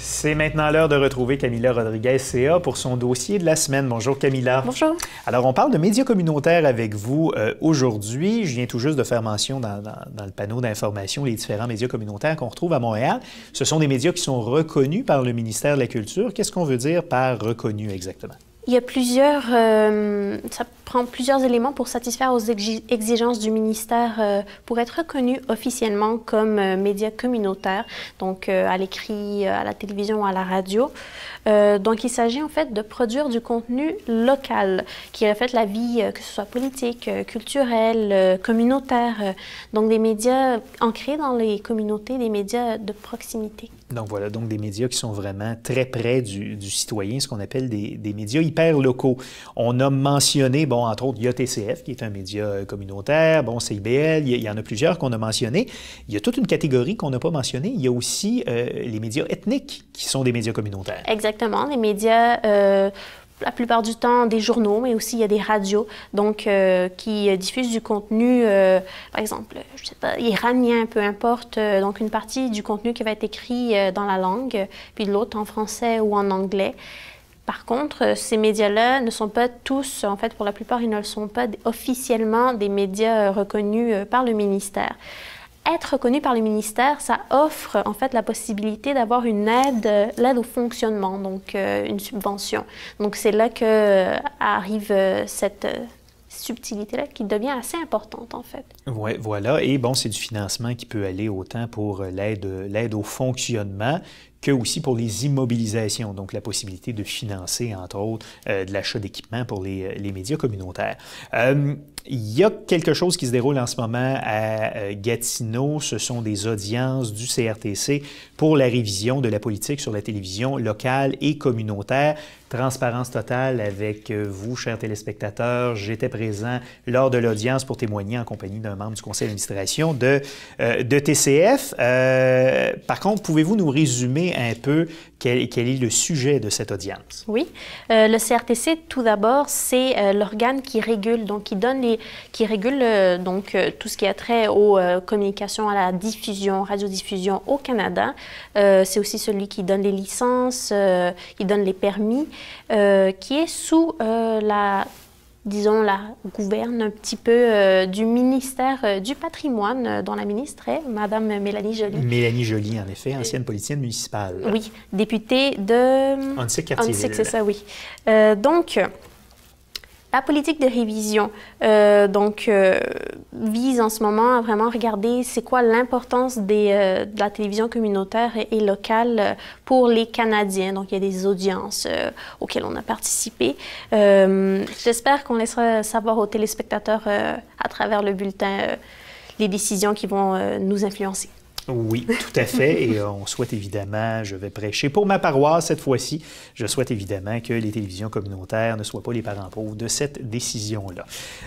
C'est maintenant l'heure de retrouver Camila Rodriguez-Ca pour son dossier de la semaine. Bonjour Camila. Bonjour. Alors on parle de médias communautaires avec vous euh, aujourd'hui. Je viens tout juste de faire mention dans, dans le panneau d'information les différents médias communautaires qu'on retrouve à Montréal. Ce sont des médias qui sont reconnus par le ministère de la Culture. Qu'est-ce qu'on veut dire par reconnu exactement? Il y a plusieurs, euh, ça prend plusieurs éléments pour satisfaire aux exigences du ministère euh, pour être reconnu officiellement comme euh, média communautaire, donc à l'écrit, à la télévision, à la radio. donc il s'agit en fait de produire du contenu local qui reflète la vie, que ce soit politique, culturelle, communautaire, donc des médias ancrés dans les communautés, des médias de proximité. Donc voilà, donc des médias qui sont vraiment très près du, citoyen, ce qu'on appelle des, médias hyper locaux. On a mentionné, bon, entre autres, TCF, qui est un média euh, communautaire, bon, CIBL, il y, en a plusieurs qu'on a mentionnés. Il y a toute une catégorie qu'on n'a pas mentionnée. Il y a aussi euh, les médias ethniques, qui sont des médias communautaires. Exactement, les médias... Euh la plupart du temps des journaux, mais aussi il y a des radios donc euh, qui euh, diffusent du contenu, euh, par exemple, je sais pas, iranien, peu importe. donc une partie du contenu qui va être écrit dans la langue, puis l'autre en français ou en anglais. Par contre, ces médias-là ne sont pas tous, en fait, pour la plupart, ils ne le sont pas officiellement des médias reconnus par le ministère être reconnu par le ministère, ça offre en fait la possibilité d'avoir une aide, euh, l'aide au fonctionnement, donc euh, une subvention. Donc c'est là que euh, arrive cette subtilité-là qui devient assez importante, en fait. Oui, voilà. Et bon, c'est du financement qui peut aller autant pour l'aide au fonctionnement que aussi pour les immobilisations, donc la possibilité de financer, entre autres, de l'achat d'équipements pour les, les, médias communautaires. Il y a quelque chose qui se déroule en ce moment à euh, Gatineau. Ce sont des audiences du CRTC pour la révision de la politique sur la télévision locale et communautaire. Transparence totale avec euh, vous, chers téléspectateurs. J'étais présent lors de l'audience pour témoigner en compagnie d'un membre du conseil d'administration de, euh, de TCF. par contre, pouvez-vous nous résumer un peu quel, quel, est le sujet de cette audience? Oui. le CRTC, tout d'abord, c'est l'organe qui régule, donc qui donne les, qui, régule euh, donc euh, tout ce qui a trait aux euh, communications, à la diffusion, radiodiffusion au Canada. c'est aussi celui qui donne les licences, qui donne les permis, qui est sous la disons, la gouverne un petit peu du ministère du patrimoine, dont la ministre est Madame Mélanie Joly. Mélanie Joly, en effet, ancienne politicienne municipale. Oui, députée de... Antique-Cartierville. c'est ça, oui. donc... La politique de révision euh, donc, euh, vise en ce moment à vraiment regarder c'est quoi l'importance euh, de la télévision communautaire et, locale pour les Canadiens. Donc, il y a des audiences auxquelles on a participé. J'espère qu'on laissera savoir aux téléspectateurs à travers le bulletin les décisions qui vont nous influencer. Oui, tout à fait. Et euh, on souhaite évidemment, je vais prêcher pour ma paroisse cette fois-ci, je souhaite évidemment que les télévisions communautaires ne soient pas les parents pauvres de cette décision-là.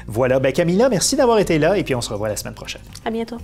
Voilà, ben Camilla, merci d'avoir été là et puis on se revoit la semaine prochaine. À bientôt.